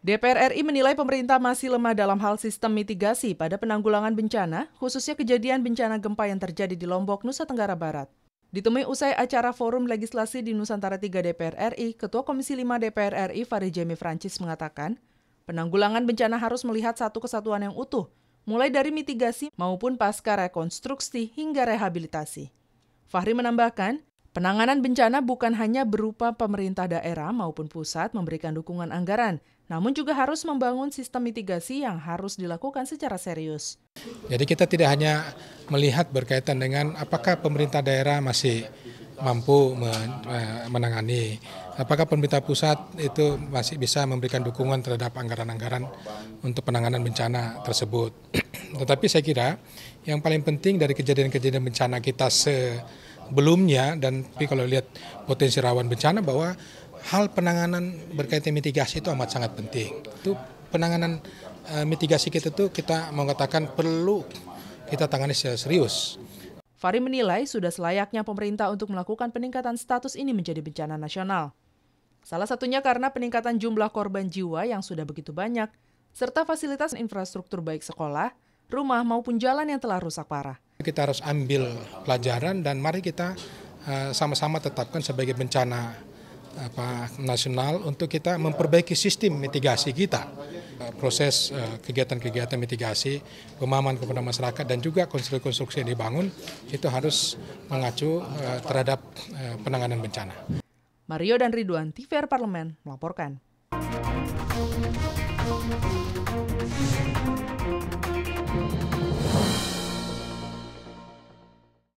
DPR RI menilai pemerintah masih lemah dalam hal sistem mitigasi pada penanggulangan bencana, khususnya kejadian bencana gempa yang terjadi di Lombok, Nusa Tenggara Barat. Ditemui usai acara Forum Legislasi di Nusantara 3 DPR RI, Ketua Komisi 5 DPR RI Farijemi Francis mengatakan, penanggulangan bencana harus melihat satu kesatuan yang utuh, mulai dari mitigasi maupun pasca rekonstruksi hingga rehabilitasi. Fahri menambahkan, penanganan bencana bukan hanya berupa pemerintah daerah maupun pusat memberikan dukungan anggaran, namun juga harus membangun sistem mitigasi yang harus dilakukan secara serius. Jadi kita tidak hanya melihat berkaitan dengan apakah pemerintah daerah masih mampu eh, menangani. Apakah pemerintah pusat itu masih bisa memberikan dukungan terhadap anggaran-anggaran untuk penanganan bencana tersebut? Tetapi saya kira yang paling penting dari kejadian-kejadian bencana kita sebelumnya dan tapi kalau lihat potensi rawan bencana bahwa hal penanganan berkaitan mitigasi itu amat sangat penting. Itu penanganan eh, mitigasi kita itu kita mau katakan perlu kita tangani secara serius. Fari menilai sudah selayaknya pemerintah untuk melakukan peningkatan status ini menjadi bencana nasional. Salah satunya karena peningkatan jumlah korban jiwa yang sudah begitu banyak, serta fasilitas infrastruktur baik sekolah, rumah maupun jalan yang telah rusak parah. Kita harus ambil pelajaran dan mari kita eh, sama-sama uh, tetapkan sebagai bencana apa nasional untuk kita memperbaiki sistem mitigasi kita eh, proses eh, kegiatan-kegiatan mitigasi, pemahaman kepada masyarakat dan juga konstruksi-konstruksi yang dibangun itu harus mengacu terhadap penanganan bencana. Mario dan Ridwan, TVR Parlemen melaporkan.